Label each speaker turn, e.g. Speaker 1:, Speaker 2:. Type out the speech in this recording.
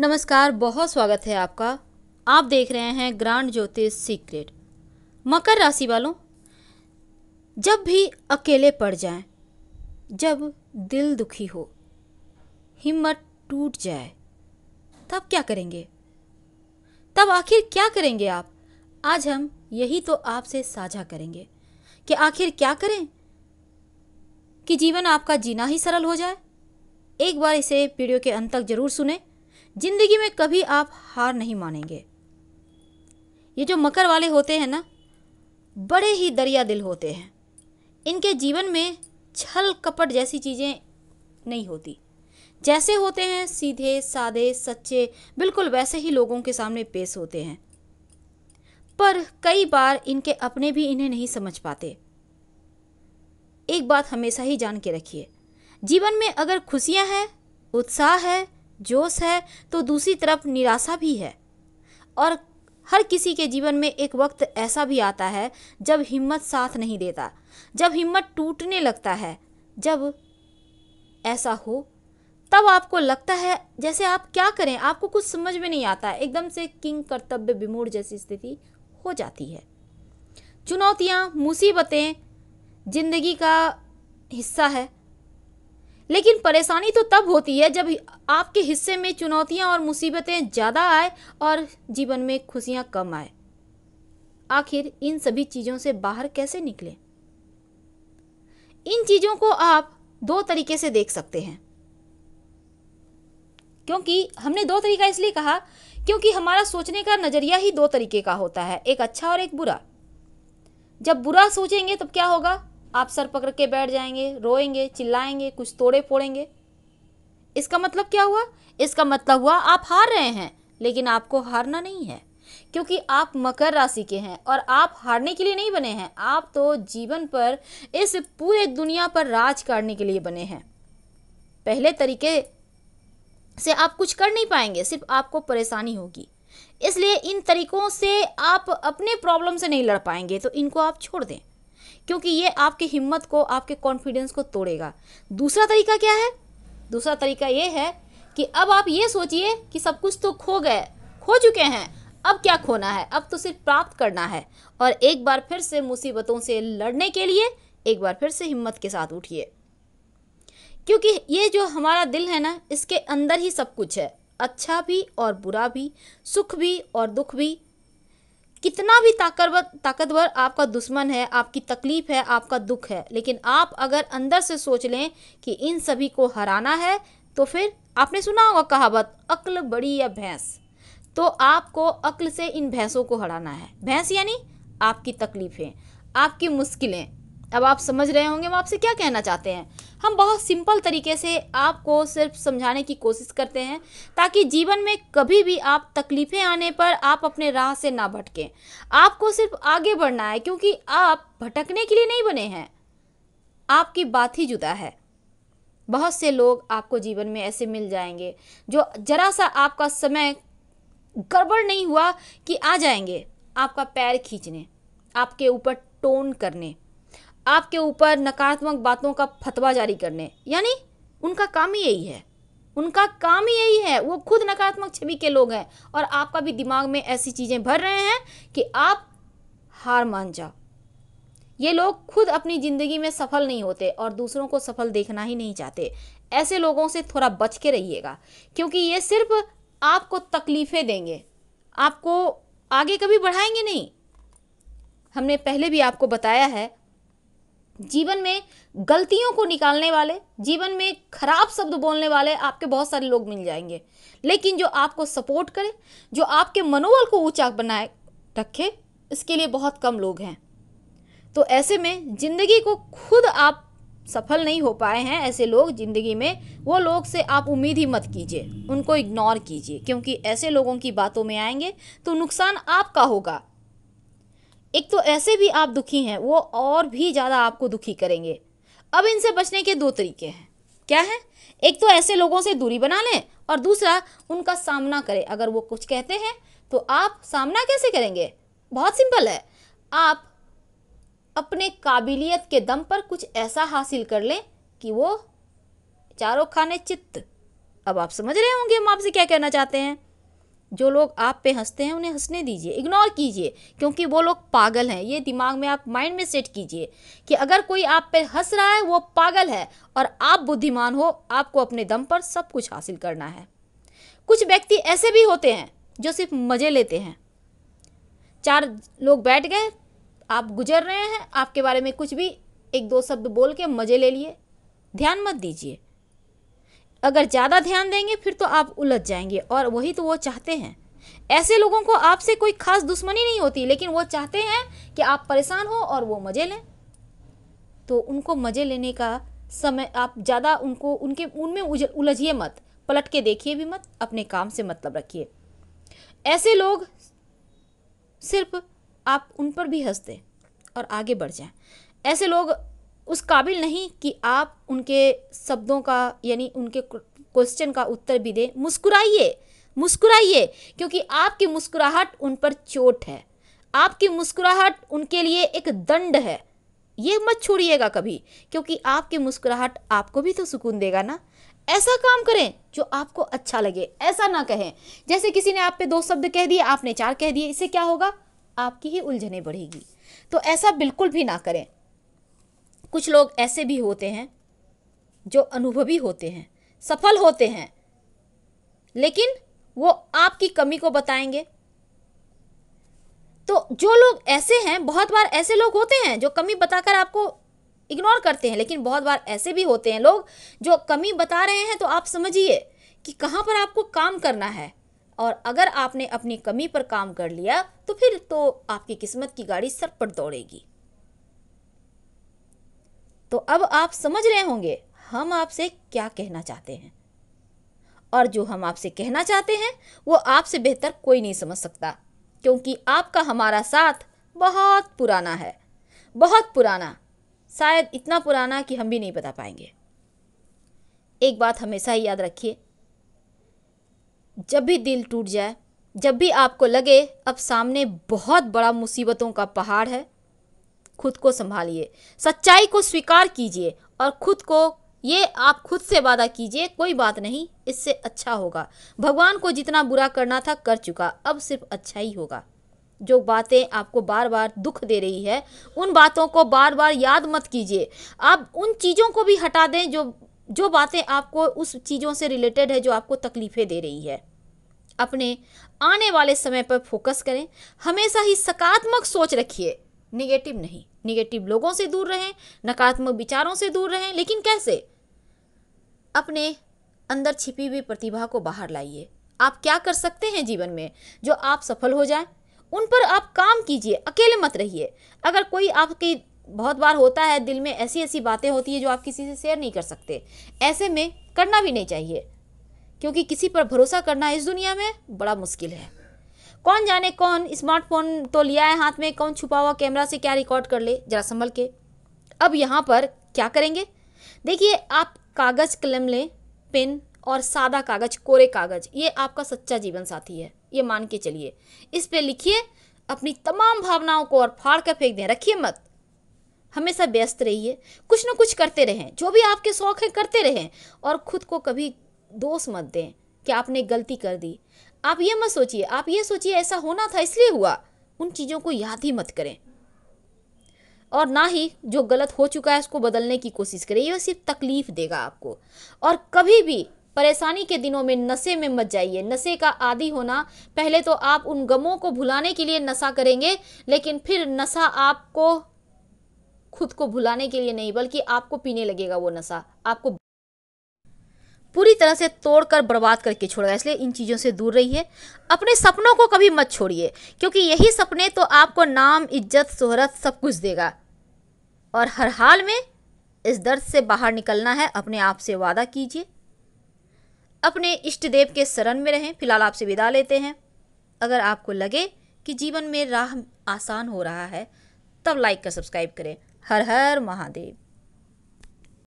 Speaker 1: नमस्कार बहुत स्वागत है आपका आप देख रहे हैं ग्रांड ज्योतिष सीक्रेट मकर राशि वालों जब भी अकेले पड़ जाएं, जब दिल दुखी हो हिम्मत टूट जाए तब क्या करेंगे तब आखिर क्या करेंगे आप आज हम यही तो आपसे साझा करेंगे कि आखिर क्या करें कि जीवन आपका जीना ही सरल हो जाए एक बार इसे वीडियो के अंत तक जरूर सुने जिंदगी में कभी आप हार नहीं मानेंगे ये जो मकर वाले होते हैं ना बड़े ही दरिया दिल होते हैं इनके जीवन में छल कपट जैसी चीज़ें नहीं होती जैसे होते हैं सीधे सादे सच्चे बिल्कुल वैसे ही लोगों के सामने पेश होते हैं पर कई बार इनके अपने भी इन्हें नहीं समझ पाते एक बात हमेशा ही जान के रखिए जीवन में अगर खुशियां हैं उत्साह है जोश है तो दूसरी तरफ निराशा भी है और हर किसी के जीवन में एक वक्त ऐसा भी आता है जब हिम्मत साथ नहीं देता जब हिम्मत टूटने लगता है जब ऐसा हो तब आपको लगता है जैसे आप क्या करें आपको कुछ समझ में नहीं आता एकदम से किंग कर्तव्य विमूढ़ जैसी स्थिति हो जाती है चुनौतियाँ मुसीबतें जिंदगी का हिस्सा है लेकिन परेशानी तो तब होती है जब आपके हिस्से में चुनौतियां और मुसीबतें ज़्यादा आए और जीवन में खुशियां कम आए आखिर इन सभी चीज़ों से बाहर कैसे निकले इन चीज़ों को आप दो तरीके से देख सकते हैं क्योंकि हमने दो तरीका इसलिए कहा क्योंकि हमारा सोचने का नज़रिया ही दो तरीके का होता है एक अच्छा और एक बुरा जब बुरा सोचेंगे तब क्या होगा आप सर पकड़ के बैठ जाएंगे रोएंगे चिल्लाएंगे कुछ तोड़े फोड़ेंगे इसका मतलब क्या हुआ इसका मतलब हुआ आप हार रहे हैं लेकिन आपको हारना नहीं है क्योंकि आप मकर राशि के हैं और आप हारने के लिए नहीं बने हैं आप तो जीवन पर इस पूरे दुनिया पर राज करने के लिए बने हैं पहले तरीके से आप कुछ कर नहीं पाएंगे सिर्फ आपको परेशानी होगी इसलिए इन तरीकों से आप अपने प्रॉब्लम से नहीं लड़ पाएंगे तो इनको आप छोड़ दें क्योंकि ये आपकी हिम्मत को आपके कॉन्फिडेंस को तोड़ेगा दूसरा तरीका क्या है दूसरा तरीका ये है कि अब आप ये सोचिए कि सब कुछ तो खो गए खो चुके हैं अब क्या खोना है अब तो सिर्फ प्राप्त करना है और एक बार फिर से मुसीबतों से लड़ने के लिए एक बार फिर से हिम्मत के साथ उठिए क्योंकि ये जो हमारा दिल है ना इसके अंदर ही सब कुछ है अच्छा भी और बुरा भी सुख भी और दुख भी कितना भी ताकतवर ताकतवर आपका दुश्मन है आपकी तकलीफ है आपका दुख है लेकिन आप अगर अंदर से सोच लें कि इन सभी को हराना है तो फिर आपने सुना होगा कहावत अक्ल बड़ी या भैंस तो आपको अक्ल से इन भैंसों को हराना है भैंस यानी आपकी तकलीफ़ें आपकी मुश्किलें अब आप समझ रहे होंगे हम आपसे क्या कहना चाहते हैं हम बहुत सिंपल तरीके से आपको सिर्फ समझाने की कोशिश करते हैं ताकि जीवन में कभी भी आप तकलीफ़ें आने पर आप अपने राह से ना भटकें आपको सिर्फ आगे बढ़ना है क्योंकि आप भटकने के लिए नहीं बने हैं आपकी बात ही जुदा है बहुत से लोग आपको जीवन में ऐसे मिल जाएंगे जो ज़रा सा आपका समय गड़बड़ नहीं हुआ कि आ जाएंगे आपका पैर खींचने आपके ऊपर टोन करने आपके ऊपर नकारात्मक बातों का फतवा जारी करने यानी उनका काम ही यही है उनका काम ही यही है वो खुद नकारात्मक छवि के लोग हैं और आपका भी दिमाग में ऐसी चीज़ें भर रहे हैं कि आप हार मान जाओ ये लोग खुद अपनी ज़िंदगी में सफल नहीं होते और दूसरों को सफल देखना ही नहीं चाहते ऐसे लोगों से थोड़ा बच के रहिएगा क्योंकि ये सिर्फ आपको तकलीफ़ें देंगे आपको आगे कभी बढ़ाएंगे नहीं हमने पहले भी आपको बताया है जीवन में गलतियों को निकालने वाले जीवन में खराब शब्द बोलने वाले आपके बहुत सारे लोग मिल जाएंगे लेकिन जो आपको सपोर्ट करे जो आपके मनोबल को ऊंचा बनाए रखे इसके लिए बहुत कम लोग हैं तो ऐसे में ज़िंदगी को खुद आप सफल नहीं हो पाए हैं ऐसे लोग ज़िंदगी में वो लोग से आप उम्मीद ही मत कीजिए उनको इग्नोर कीजिए क्योंकि ऐसे लोगों की बातों में आएंगे तो नुकसान आपका होगा एक तो ऐसे भी आप दुखी हैं वो और भी ज़्यादा आपको दुखी करेंगे अब इनसे बचने के दो तरीके हैं क्या है एक तो ऐसे लोगों से दूरी बना लें और दूसरा उनका सामना करें अगर वो कुछ कहते हैं तो आप सामना कैसे करेंगे बहुत सिंपल है आप अपने काबिलियत के दम पर कुछ ऐसा हासिल कर लें कि वो चारों खाने चित्त अब आप समझ रहे होंगे हम आपसे क्या कहना चाहते हैं जो लोग आप पे हंसते हैं उन्हें हंसने दीजिए इग्नोर कीजिए क्योंकि वो लोग पागल हैं ये दिमाग में आप माइंड में सेट कीजिए कि अगर कोई आप पे हंस रहा है वो पागल है और आप बुद्धिमान हो आपको अपने दम पर सब कुछ हासिल करना है कुछ व्यक्ति ऐसे भी होते हैं जो सिर्फ मज़े लेते हैं चार लोग बैठ गए आप गुजर रहे हैं आपके बारे में कुछ भी एक दो शब्द बोल के मज़े ले लिए ध्यान मत दीजिए अगर ज़्यादा ध्यान देंगे फिर तो आप उलझ जाएंगे और वही तो वो चाहते हैं ऐसे लोगों को आपसे कोई खास दुश्मनी नहीं होती लेकिन वो चाहते हैं कि आप परेशान हो और वो मज़े लें तो उनको मज़े लेने का समय आप ज़्यादा उनको उनके उनमें उलझिए मत पलट के देखिए भी मत अपने काम से मतलब रखिए ऐसे लोग सिर्फ आप उन पर भी हंसते और आगे बढ़ जाएं ऐसे लोग उस काबिल नहीं कि आप उनके शब्दों का यानी उनके क्वेश्चन का उत्तर भी दें मुस्कुराइए मुस्कुराइए क्योंकि आपकी मुस्कुराहट उन पर चोट है आपकी मुस्कुराहट उनके लिए एक दंड है ये मत छोड़िएगा कभी क्योंकि आपकी मुस्कुराहट आपको भी तो सुकून देगा ना ऐसा काम करें जो आपको अच्छा लगे ऐसा ना कहें जैसे किसी ने आप पे दो शब्द कह दिए आपने चार कह दिए इससे क्या होगा आपकी ही उलझने बढ़ेगी तो ऐसा बिल्कुल भी ना करें कुछ लोग ऐसे भी होते हैं जो अनुभवी होते हैं सफल होते हैं लेकिन वो आपकी कमी को बताएंगे तो जो लोग ऐसे हैं बहुत बार ऐसे लोग होते हैं जो कमी बताकर आपको इग्नोर करते हैं लेकिन बहुत बार ऐसे भी होते हैं लोग जो कमी बता रहे हैं तो आप समझिए कि कहाँ पर आपको काम करना है और अगर आपने अपनी कमी पर काम कर लिया तो फिर तो आपकी किस्मत की गाड़ी पर दौड़ेगी तो अब आप समझ रहे होंगे हम आपसे क्या कहना चाहते हैं और जो हम आपसे कहना चाहते हैं वो आपसे बेहतर कोई नहीं समझ सकता क्योंकि आपका हमारा साथ बहुत पुराना है बहुत पुराना शायद इतना पुराना कि हम भी नहीं बता पाएंगे एक बात हमेशा ही याद रखिए जब भी दिल टूट जाए जब भी आपको लगे अब सामने बहुत बड़ा मुसीबतों का पहाड़ है खुद को संभालिए सच्चाई को स्वीकार कीजिए और खुद को ये आप खुद से वादा कीजिए कोई बात नहीं इससे अच्छा होगा भगवान को जितना बुरा करना था कर चुका अब सिर्फ अच्छा ही होगा जो बातें आपको बार बार दुख दे रही है उन बातों को बार बार याद मत कीजिए आप उन चीज़ों को भी हटा दें जो जो बातें आपको उस चीज़ों से रिलेटेड है जो आपको तकलीफ़ें दे रही है अपने आने वाले समय पर फोकस करें हमेशा ही सकारात्मक सोच रखिए निगेटिव नहीं निगेटिव लोगों से दूर रहें नकारात्मक विचारों से दूर रहें लेकिन कैसे अपने अंदर छिपी हुई प्रतिभा को बाहर लाइए आप क्या कर सकते हैं जीवन में जो आप सफल हो जाए उन पर आप काम कीजिए अकेले मत रहिए अगर कोई आपकी बहुत बार होता है दिल में ऐसी ऐसी बातें होती है जो आप किसी से शेयर नहीं कर सकते ऐसे में करना भी नहीं चाहिए क्योंकि किसी पर भरोसा करना इस दुनिया में बड़ा मुश्किल है कौन जाने कौन स्मार्टफोन तो लिया है हाथ में कौन छुपा हुआ कैमरा से क्या रिकॉर्ड कर ले जरा संभल के अब यहाँ पर क्या करेंगे देखिए आप कागज़ कलम लें पेन और सादा कागज़ कोरे कागज़ ये आपका सच्चा जीवन साथी है ये मान के चलिए इस पर लिखिए अपनी तमाम भावनाओं को और फाड़ कर फेंक दें रखिए मत हमेशा व्यस्त रहिए कुछ ना कुछ करते रहें जो भी आपके शौक हैं करते रहें और ख़ुद को कभी दोष मत दें कि आपने गलती कर दी आप ये मत सोचिए आप ये सोचिए ऐसा होना था इसलिए हुआ उन चीज़ों को याद ही मत करें और ना ही जो गलत हो चुका है उसको बदलने की कोशिश करें यह सिर्फ तकलीफ देगा आपको और कभी भी परेशानी के दिनों में नशे में मत जाइए नशे का आदि होना पहले तो आप उन गमों को भुलाने के लिए नशा करेंगे लेकिन फिर नशा आपको खुद को भुलाने के लिए नहीं बल्कि आपको पीने लगेगा वो नशा आपको पूरी तरह से तोड़कर बर्बाद करके छोड़ गया इसलिए इन चीज़ों से दूर रहिए अपने सपनों को कभी मत छोड़िए क्योंकि यही सपने तो आपको नाम इज्जत शोहरत सब कुछ देगा और हर हाल में इस दर्द से बाहर निकलना है अपने आप से वादा कीजिए अपने इष्ट देव के शरण में रहें फिलहाल आपसे विदा लेते हैं अगर आपको लगे कि जीवन में राह आसान हो रहा है तब लाइक कर सब्सक्राइब करें हर हर महादेव